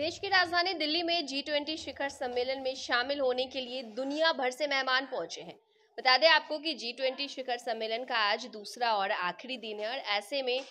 देश की राजधानी दिल्ली में जी ट्वेंटी शिखर सम्मेलन में शामिल होने के लिए दुनिया भर से मेहमान पहुंचे हैं बता दें आपको कि जी ट्वेंटी शिखर सम्मेलन का आज दूसरा और आखिरी दिन है और ऐसे में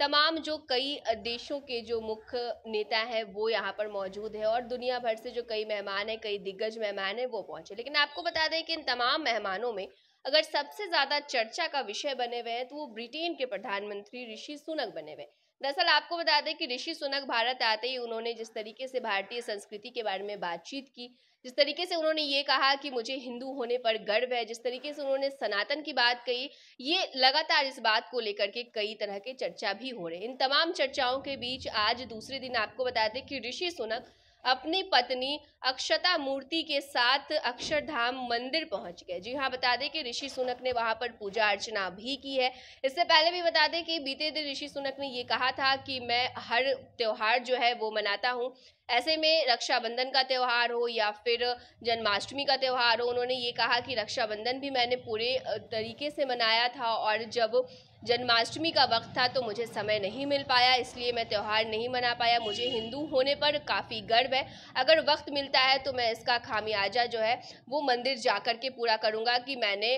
तमाम जो कई देशों के जो मुख्य नेता हैं वो यहाँ पर मौजूद है और दुनिया भर से जो कई मेहमान हैं कई दिग्गज मेहमान हैं वो पहुंचे लेकिन आपको बता दें कि इन तमाम मेहमानों में अगर सबसे ज्यादा चर्चा का विषय बने हुए हैं तो वो ब्रिटेन के प्रधानमंत्री ऋषि सुनक बने हुए दरअसल आपको बता दें कि ऋषि सुनक भारत आते ही उन्होंने जिस तरीके से भारतीय संस्कृति के बारे में बातचीत की जिस तरीके से उन्होंने ये कहा कि मुझे हिंदू होने पर गर्व है जिस तरीके से उन्होंने सनातन की बात कही ये लगातार इस बात को लेकर के कई तरह के चर्चा भी हो रहे इन तमाम चर्चाओं के बीच आज दूसरे दिन आपको बता दें कि ऋषि सुनक अपनी पत्नी अक्षता मूर्ति के साथ अक्षरधाम मंदिर पहुंच गए जी हाँ बता दें कि ऋषि सुनक ने वहां पर पूजा अर्चना भी की है इससे पहले भी बता दें कि बीते दिन ऋषि सुनक ने ये कहा था कि मैं हर त्यौहार जो है वो मनाता हूँ ऐसे में रक्षाबंधन का त्यौहार हो या फिर जन्माष्टमी का त्यौहार हो उन्होंने ये कहा कि रक्षाबंधन भी मैंने पूरे तरीके से मनाया था और जब जन्माष्टमी का वक्त था तो मुझे समय नहीं मिल पाया इसलिए मैं त्यौहार नहीं मना पाया मुझे हिंदू होने पर काफ़ी गर्व है अगर वक्त मिल मिलता है तो मैं इसका खामियाजा जो है वो मंदिर जा कर के पूरा करूँगा कि मैंने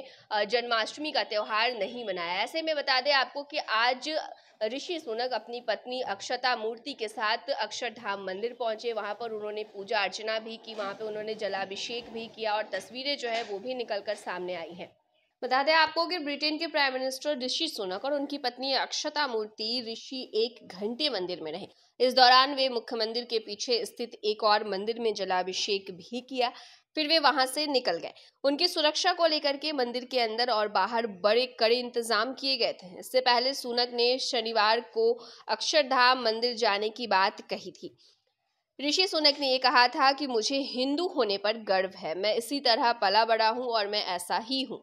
जन्माष्टमी का त्यौहार नहीं मनाया ऐसे में बता दें आपको कि आज ऋषि सुनक अपनी पत्नी अक्षता मूर्ति के साथ अक्षरधाम मंदिर पहुंचे वहां पर उन्होंने पूजा अर्चना भी की वहां पर उन्होंने जलाभिषेक भी किया और तस्वीरें जो है वो भी निकलकर सामने आई हैं बता दें आपको कि ब्रिटेन के प्राइम मिनिस्टर ऋषि सुनक और उनकी पत्नी अक्षता मूर्ति ऋषि एक घंटे मंदिर में रहे इस दौरान वे मुख्य मंदिर के पीछे स्थित एक और मंदिर में जलाभिषेक भी किया फिर वे वहां से निकल गए उनकी सुरक्षा को लेकर के मंदिर के अंदर और बाहर बड़े कड़े इंतजाम किए गए थे इससे पहले सुनक ने शनिवार को अक्षरधाम मंदिर जाने की बात कही थी ऋषि सुनक ने यह कहा था कि मुझे हिंदू होने पर गर्व है मैं इसी तरह पला बड़ा हूँ और मैं ऐसा ही हूँ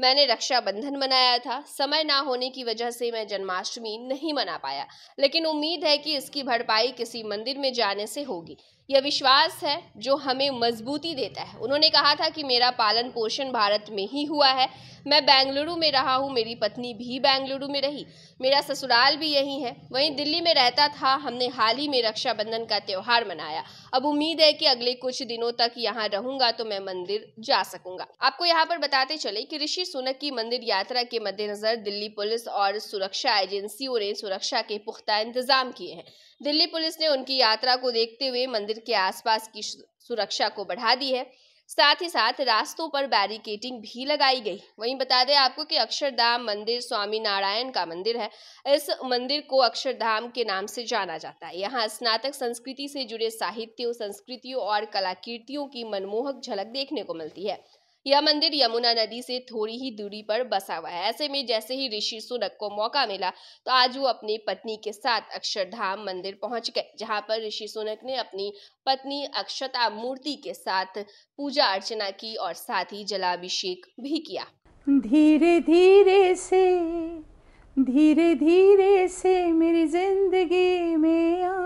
मैंने रक्षाबंधन मनाया था समय ना होने की वजह से मैं जन्माष्टमी नहीं मना पाया लेकिन उम्मीद है कि इसकी भरपाई किसी मंदिर में जाने से होगी यह विश्वास है जो हमें मजबूती देता है उन्होंने कहा था कि मेरा पालन पोषण भारत में ही हुआ है मैं बेंगलुरु में रहा हूँ मेरी पत्नी भी बेंगलुरु में रही मेरा ससुराल भी यही है वहीं दिल्ली में रहता था हमने हाल ही में रक्षाबंधन का त्यौहार मनाया अब उम्मीद है कि अगले कुछ दिनों तक यहाँ रहूंगा तो मैं मंदिर जा सकूंगा आपको यहाँ पर बताते चले कि ऋषि सुनक की मंदिर यात्रा के मद्देनजर दिल्ली पुलिस और सुरक्षा एजेंसियों ने सुरक्षा के पुख्ता इंतजाम किए हैं दिल्ली पुलिस ने उनकी यात्रा को देखते हुए मंदिर के आसपास की सुरक्षा को बढ़ा दी है साथ ही साथ रास्तों पर बैरिकेटिंग भी लगाई गई वहीं बता दें आपको कि अक्षरधाम मंदिर स्वामी नारायण का मंदिर है इस मंदिर को अक्षरधाम के नाम से जाना जाता है यहाँ स्नातक संस्कृति से जुड़े साहित्यों संस्कृतियों और कलाकृतियों की मनमोहक झलक देखने को मिलती है यह मंदिर यमुना नदी से थोड़ी ही दूरी पर बसा हुआ है ऐसे में जैसे ही ऋषि सुनक को मौका मिला तो आज वो अपनी पत्नी के साथ अक्षरधाम मंदिर पहुंच गए जहां पर ऋषि सुनक ने अपनी पत्नी अक्षता मूर्ति के साथ पूजा अर्चना की और साथ ही जलाभिषेक भी किया धीरे धीरे से धीरे धीरे से मेरी जिंदगी में आ